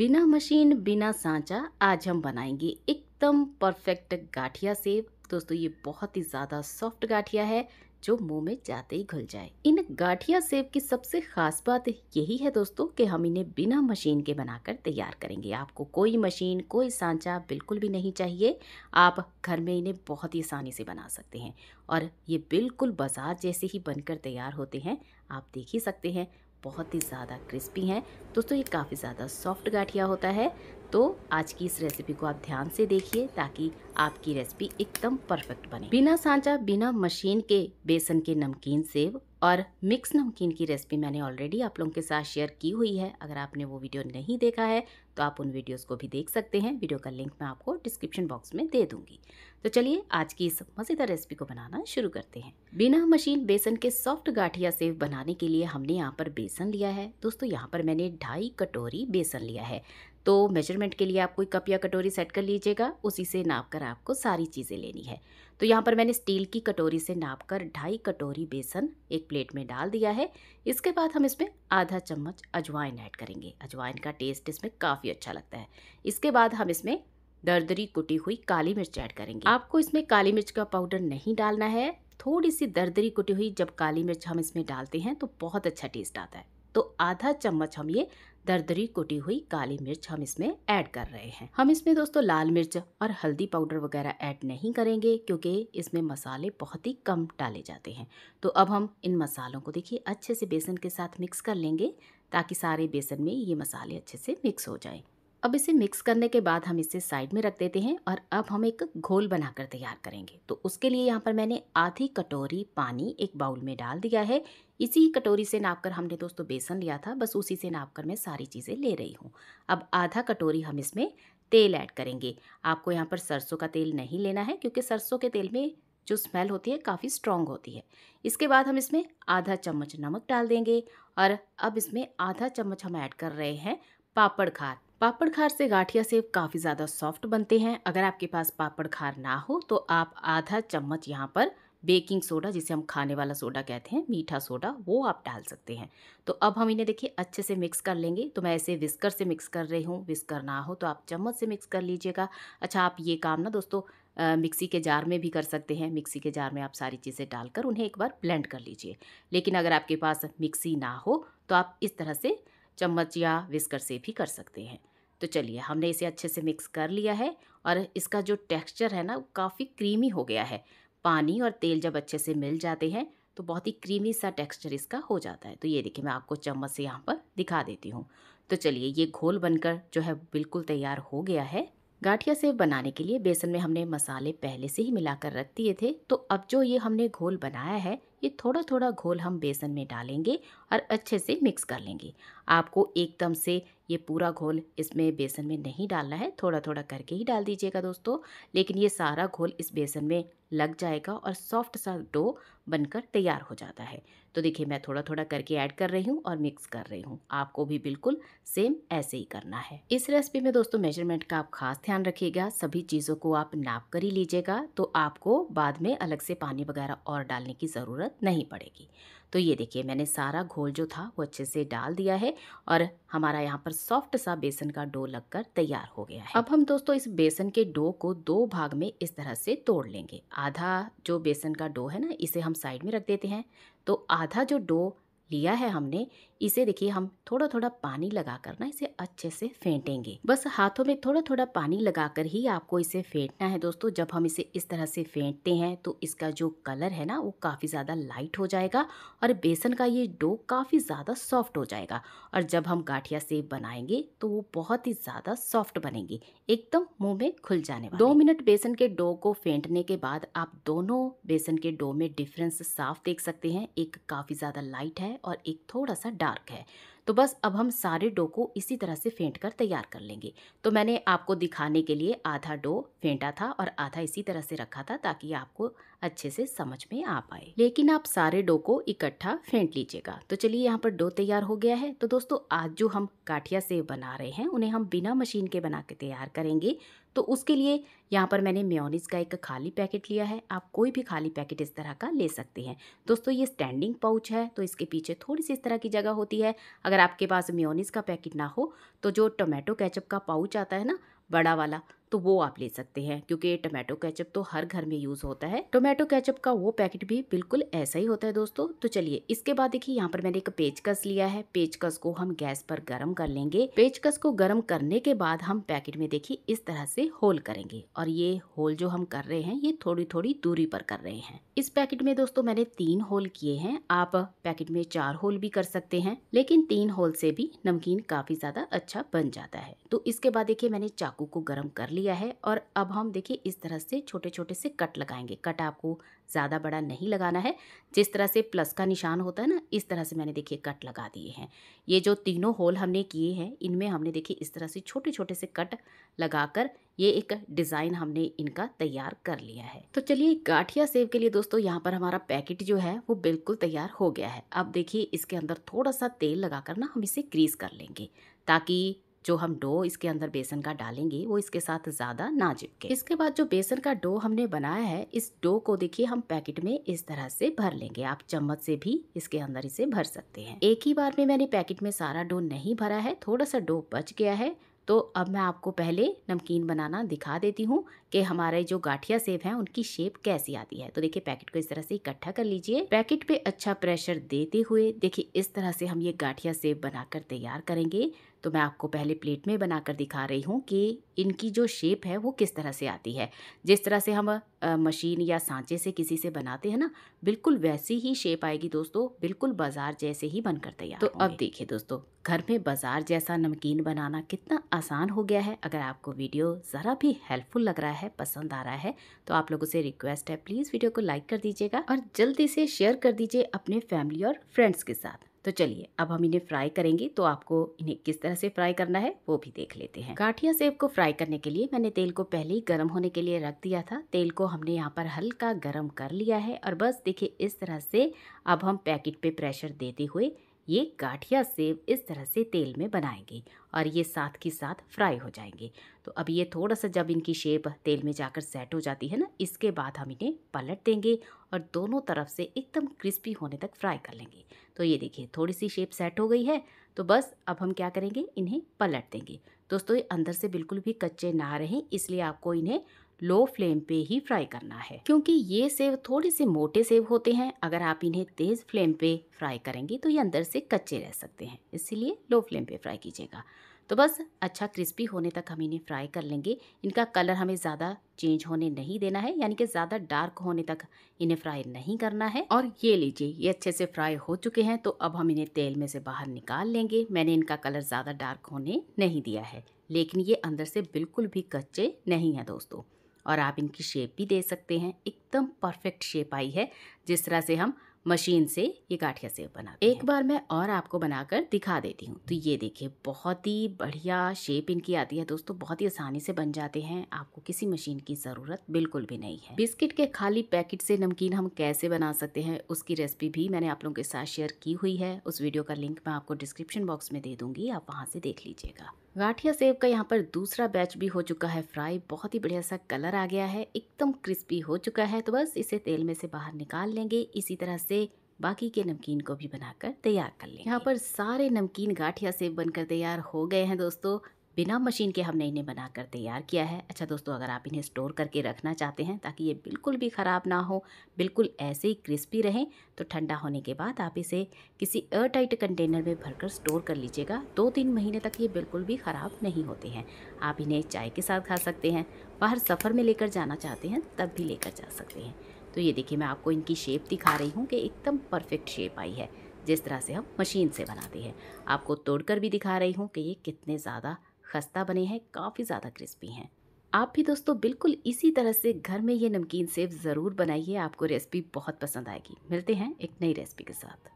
बिना मशीन बिना सांचा आज हम बनाएंगे एकदम परफेक्ट गाठिया सेब दोस्तों ये बहुत ही ज़्यादा सॉफ्ट गाठिया है जो मुंह में जाते ही घुल जाए इन गाठिया सेब की सबसे खास बात यही है दोस्तों कि हम इन्हें बिना मशीन के बनाकर तैयार करेंगे आपको कोई मशीन कोई सांचा बिल्कुल भी नहीं चाहिए आप घर में इन्हें बहुत ही आसानी से बना सकते हैं और ये बिल्कुल बाजार जैसे ही बनकर तैयार होते हैं आप देख ही सकते हैं बहुत ही ज़्यादा क्रिस्पी हैं दोस्तों ये काफ़ी ज़्यादा सॉफ्ट गाठिया होता है तो आज की इस रेसिपी को आप ध्यान से देखिए ताकि आपकी रेसिपी एकदम परफेक्ट बने बिना सांचा बिना मशीन के बेसन के नमकीन सेव और मिक्स नमकीन की रेसिपी मैंने ऑलरेडी आप लोगों के साथ शेयर की हुई है अगर आपने वो वीडियो नहीं देखा है तो आप उन वीडियोस को भी देख सकते हैं वीडियो का लिंक मैं आपको डिस्क्रिप्शन बॉक्स में दे दूंगी तो चलिए आज की इस मज़ेदार रेसिपी को बनाना शुरू करते हैं बिना मशीन बेसन के सॉफ्ट गाठिया सेव बनाने के लिए हमने यहाँ पर बेसन लिया है दोस्तों यहाँ पर मैंने ढाई कटोरी बेसन लिया है तो मेजरमेंट के लिए आप कोई कप या कटोरी सेट कर लीजिएगा उसी से नाप कर आपको सारी चीज़ें लेनी है तो यहाँ पर मैंने स्टील की कटोरी से नाप कर ढाई कटोरी बेसन एक प्लेट में डाल दिया है इसके बाद हम इसमें आधा चम्मच अजवाइन ऐड करेंगे अजवाइन का टेस्ट इसमें काफ़ी अच्छा लगता है इसके बाद हम इसमें दरदरी कुटी हुई काली मिर्च ऐड करेंगे आपको इसमें काली मिर्च का पाउडर नहीं डालना है थोड़ी सी दरदरी कुटी हुई जब काली मिर्च हम इसमें डालते हैं तो बहुत अच्छा टेस्ट आता है तो आधा चम्मच हम ये दरदरी कुटी हुई काली मिर्च हम इसमें ऐड कर रहे हैं हम इसमें दोस्तों लाल मिर्च और हल्दी पाउडर वगैरह ऐड नहीं करेंगे क्योंकि इसमें मसाले बहुत ही कम डाले जाते हैं तो अब हम इन मसालों को देखिए अच्छे से बेसन के साथ मिक्स कर लेंगे ताकि सारे बेसन में ये मसाले अच्छे से मिक्स हो जाएं अब इसे मिक्स करने के बाद हम इसे साइड में रख देते हैं और अब हम एक घोल बनाकर तैयार करेंगे तो उसके लिए यहाँ पर मैंने आधी कटोरी पानी एक बाउल में डाल दिया है इसी कटोरी से नाप कर हमने दोस्तों बेसन लिया था बस उसी से नाप कर मैं सारी चीज़ें ले रही हूँ अब आधा कटोरी हम इसमें तेल ऐड करेंगे आपको यहाँ पर सरसों का तेल नहीं लेना है क्योंकि सरसों के तेल में जो स्मेल होती है काफ़ी स्ट्रॉन्ग होती है इसके बाद हम इसमें आधा चम्मच नमक डाल देंगे और अब इसमें आधा चम्मच हम ऐड कर रहे हैं पापड़ खार पापड़ खार से गाठिया सेब काफ़ी ज़्यादा सॉफ्ट बनते हैं अगर आपके पास पापड़ खार ना हो तो आप आधा चम्मच यहाँ पर बेकिंग सोडा जिसे हम खाने वाला सोडा कहते हैं मीठा सोडा वो आप डाल सकते हैं तो अब हम इन्हें देखिए अच्छे से मिक्स कर लेंगे तो मैं ऐसे विस्कर से मिक्स कर रही हूँ विस्कर ना हो तो आप चम्मच से मिक्स कर लीजिएगा अच्छा आप ये काम ना दोस्तों मिक्सी के जार में भी कर सकते हैं मिक्सी के जार में आप सारी चीज़ें डालकर उन्हें एक बार ब्लेंड कर लीजिए लेकिन अगर आपके पास मिक्सी ना हो तो आप इस तरह से चम्मच या विस्कर से भी कर सकते हैं तो चलिए हमने इसे अच्छे से मिक्स कर लिया है और इसका जो टेक्सचर है ना काफ़ी क्रीमी हो गया है पानी और तेल जब अच्छे से मिल जाते हैं तो बहुत ही क्रीमी सा टेक्सचर इसका हो जाता है तो ये देखिए मैं आपको चम्मच से यहाँ पर दिखा देती हूँ तो चलिए ये घोल बनकर जो है बिल्कुल तैयार हो गया है गाठिया से बनाने के लिए बेसन में हमने मसाले पहले से ही मिलाकर रख दिए थे तो अब जो ये हमने घोल बनाया है ये थोड़ा थोड़ा घोल हम बेसन में डालेंगे और अच्छे से मिक्स कर लेंगे आपको एकदम से ये पूरा घोल इसमें बेसन में नहीं डालना है थोड़ा थोड़ा करके ही डाल दीजिएगा दोस्तों लेकिन ये सारा घोल इस बेसन में लग जाएगा और सॉफ्ट सा डो बनकर तैयार हो जाता है तो देखिए मैं थोड़ा थोड़ा करके ऐड कर रही हूँ और मिक्स कर रही हूँ आपको भी बिल्कुल सेम ऐसे ही करना है इस रेसिपी में दोस्तों मेजरमेंट का आप खास ध्यान रखिएगा सभी चीज़ों को आप नाप कर ही लीजिएगा तो आपको बाद में अलग से पानी वगैरह और डालने की ज़रूरत ज़रूरत नहीं पड़ेगी तो ये देखिए मैंने सारा घोल जो था वो अच्छे से डाल दिया है और हमारा यहाँ पर सॉफ्ट सा बेसन का डो लगकर तैयार हो गया है अब हम दोस्तों इस बेसन के डो को दो भाग में इस तरह से तोड़ लेंगे आधा जो बेसन का डो है ना इसे हम साइड में रख देते हैं तो आधा जो डो लिया है हमने इसे देखिए हम थोड़ा थोड़ा पानी लगाकर ना इसे अच्छे से फेंटेंगे बस हाथों में थोड़ा थोड़ा पानी लगाकर ही आपको इसे फेंटना है दोस्तों जब हम इसे इस तरह से फेंटते हैं तो इसका जो कलर है ना वो काफ़ी ज़्यादा लाइट हो जाएगा और बेसन का ये डो काफ़ी ज़्यादा सॉफ्ट हो जाएगा और जब हम गाठिया सेब बनाएंगे तो वो बहुत ही ज़्यादा सॉफ्ट बनेंगे एकदम मुंह में खुल जाने वाले दो मिनट बेसन के डो को फेंटने के बाद आप दोनों बेसन के डो में डिफरेंस साफ देख सकते हैं एक काफ़ी ज़्यादा लाइट है और एक थोड़ा सा डार्क डार्क है तो बस अब हम सारे डो को इसी तरह से फेंट कर तैयार कर लेंगे तो मैंने आपको दिखाने के लिए आधा डो फेंटा था और आधा इसी तरह से रखा था ताकि आपको अच्छे से समझ में आ पाए लेकिन आप सारे डो को इकट्ठा फेंट लीजिएगा तो चलिए यहाँ पर डो तैयार हो गया है तो दोस्तों आज जो हम काठिया सेब बना रहे हैं उन्हें हम बिना मशीन के बना के तैयार करेंगे तो उसके लिए यहाँ पर मैंने म्योनिस का एक खाली पैकेट लिया है आप कोई भी खाली पैकेट इस तरह का ले सकते हैं दोस्तों ये स्टैंडिंग पाउच है तो इसके पीछे थोड़ी सी इस तरह की जगह होती है अगर आपके पास म्योनिस का पैकेट ना हो तो जो टोमेटो कैचअप का पाउच आता है ना बड़ा वाला तो वो आप ले सकते हैं क्योंकि टोमेटो कैचअप तो हर घर में यूज़ होता है टोमेटो कैचअप का वो पैकेट भी बिल्कुल ऐसा ही होता है दोस्तों तो चलिए इसके बाद देखिए यहाँ पर मैंने एक पेचकस लिया है पेचकस को हम गैस पर गर्म कर लेंगे पेचकस को गर्म करने के बाद हम पैकेट में देखिए इस तरह से होल करेंगे और ये होल जो हम कर रहे हैं ये थोड़ी थोड़ी दूरी पर कर रहे हैं इस पैकेट में दोस्तों मैंने तीन होल किए हैं आप पैकेट में चार होल भी कर सकते हैं लेकिन तीन होल से भी नमकीन काफी ज्यादा अच्छा बन जाता है तो इसके बाद देखिए मैंने चाकू को गर्म कर लिया लिया है और अब हम देखिए इस तरह से छोटे छोटे से कट लगाएंगे कट आपको ज़्यादा बड़ा नहीं लगाना है जिस तरह से प्लस का निशान होता है ना इस तरह से मैंने देखिए कट लगा दिए हैं ये जो तीनों होल हमने किए हैं इनमें हमने देखिए इस तरह से छोटे छोटे से कट लगाकर ये एक डिज़ाइन हमने इनका तैयार कर लिया है तो चलिए गाठिया सेव के लिए दोस्तों यहाँ पर हमारा पैकेट जो है वो बिल्कुल तैयार हो गया है अब देखिए इसके अंदर थोड़ा सा तेल लगा ना हम इसे ग्रीस कर लेंगे ताकि जो हम डो इसके अंदर बेसन का डालेंगे वो इसके साथ ज़्यादा ना चिपके इसके बाद जो बेसन का डो हमने बनाया है इस डो को देखिए हम पैकेट में इस तरह से भर लेंगे आप चम्मच से भी इसके अंदर इसे भर सकते हैं एक ही बार में मैंने पैकेट में सारा डो नहीं भरा है थोड़ा सा डो बच गया है तो अब मैं आपको पहले नमकीन बनाना दिखा देती हूँ कि हमारे जो गाठिया सेब हैं उनकी शेप कैसी आती है तो देखिए पैकेट को इस तरह से इकट्ठा कर लीजिए पैकेट पे अच्छा प्रेशर देते हुए देखिए इस तरह से हम ये गाठिया सेब बनाकर तैयार करेंगे तो मैं आपको पहले प्लेट में बनाकर दिखा रही हूँ कि इनकी जो शेप है वो किस तरह से आती है जिस तरह से हम आ, मशीन या सांचे से किसी से बनाते हैं ना बिल्कुल वैसी ही शेप आएगी दोस्तों बिल्कुल बाजार जैसे ही बनकर तैयार तो अब देखिए दोस्तों घर में बाजार जैसा नमकीन बनाना कितना आसान हो गया है अगर आपको वीडियो ज़रा भी हेल्पफुल लग रहा है है पसंद आ रहा है तो आप लोगों से रिक्वेस्ट है प्लीज़ वीडियो को लाइक कर दीजिएगा और जल्दी से शेयर कर दीजिए अपने फैमिली और फ्रेंड्स के साथ तो चलिए अब हम इन्हें फ्राई करेंगे तो आपको इन्हें किस तरह से फ्राई करना है वो भी देख लेते हैं गाठिया सेब को फ्राई करने के लिए मैंने तेल को पहले ही गर्म होने के लिए रख दिया था तेल को हमने यहाँ पर हल्का गर्म कर लिया है और बस देखिए इस तरह से अब हम पैकेट पे प्रेशर देते हुए ये गाठिया सेब इस तरह से तेल में बनाएंगे और ये साथ के साथ फ्राई हो जाएंगे तो अब ये थोड़ा सा जब इनकी शेप तेल में जाकर सेट हो जाती है ना इसके बाद हम इन्हें पलट देंगे और दोनों तरफ से एकदम क्रिस्पी होने तक फ्राई कर लेंगे तो ये देखिए थोड़ी सी शेप सेट हो गई है तो बस अब हम क्या करेंगे इन्हें पलट देंगे दोस्तों ये अंदर से बिल्कुल भी कच्चे ना रहें इसलिए आपको इन्हें लो फ्लेम पे ही फ्राई करना है क्योंकि ये सेव थोड़े से मोटे सेव होते हैं अगर आप इन्हें तेज़ फ्लेम पे फ्राई करेंगे तो ये अंदर से कच्चे रह सकते हैं इसीलिए लो फ्लेम पे फ्राई कीजिएगा तो बस अच्छा क्रिस्पी होने तक हम इन्हें फ्राई कर लेंगे इनका कलर हमें ज़्यादा चेंज होने नहीं देना है यानी कि ज़्यादा डार्क होने तक इन्हें फ्राई नहीं करना है और ये लीजिए ये अच्छे से फ्राई हो चुके हैं तो अब हम इन्हें तेल में से बाहर निकाल लेंगे मैंने इनका कलर ज़्यादा डार्क होने नहीं दिया है लेकिन ये अंदर से बिल्कुल भी कच्चे नहीं हैं दोस्तों और आप इनकी शेप भी दे सकते हैं एकदम परफेक्ट शेप आई है जिस तरह से हम मशीन से ये गाठिया सेव बना एक बार मैं और आपको बनाकर दिखा देती हूँ तो ये देखिए बहुत ही बढ़िया शेप इनकी आती है दोस्तों बहुत ही आसानी से बन जाते हैं आपको किसी मशीन की ज़रूरत बिल्कुल भी नहीं है बिस्किट के खाली पैकेट से नमकीन हम कैसे बना सकते हैं उसकी रेसिपी भी मैंने आप लोगों के साथ शेयर की हुई है उस वीडियो का लिंक मैं आपको डिस्क्रिप्शन बॉक्स में दे दूंगी आप वहाँ से देख लीजिएगा गाठिया सेब का यहाँ पर दूसरा बैच भी हो चुका है फ्राई बहुत ही बढ़िया सा कलर आ गया है एकदम क्रिस्पी हो चुका है तो बस इसे तेल में से बाहर निकाल लेंगे इसी तरह से बाकी के नमकीन को भी बनाकर तैयार कर लें यहाँ पर सारे नमकीन गाठिया सेब बनकर तैयार हो गए हैं दोस्तों बिना मशीन के हमने इन्हें बनाकर तैयार किया है अच्छा दोस्तों अगर आप इन्हें स्टोर करके रखना चाहते हैं ताकि ये बिल्कुल भी ख़राब ना हो बिल्कुल ऐसे ही क्रिस्पी रहें तो ठंडा होने के बाद आप इसे किसी एयरटाइट कंटेनर में भरकर स्टोर कर लीजिएगा दो तीन महीने तक ये बिल्कुल भी ख़राब नहीं होते हैं आप इन्हें चाय के साथ खा सकते हैं बाहर सफ़र में लेकर जाना चाहते हैं तब भी लेकर जा सकते हैं तो ये देखिए मैं आपको इनकी शेप दिखा रही हूँ कि एकदम परफेक्ट शेप आई है जिस तरह से हम मशीन से बनाते हैं आपको तोड़कर भी दिखा रही हूँ कि ये कितने ज़्यादा खस्ता बने हैं काफ़ी ज़्यादा क्रिस्पी हैं आप भी दोस्तों बिल्कुल इसी तरह से घर में ये नमकीन सेब ज़रूर बनाइए आपको रेसिपी बहुत पसंद आएगी मिलते हैं एक नई रेसिपी के साथ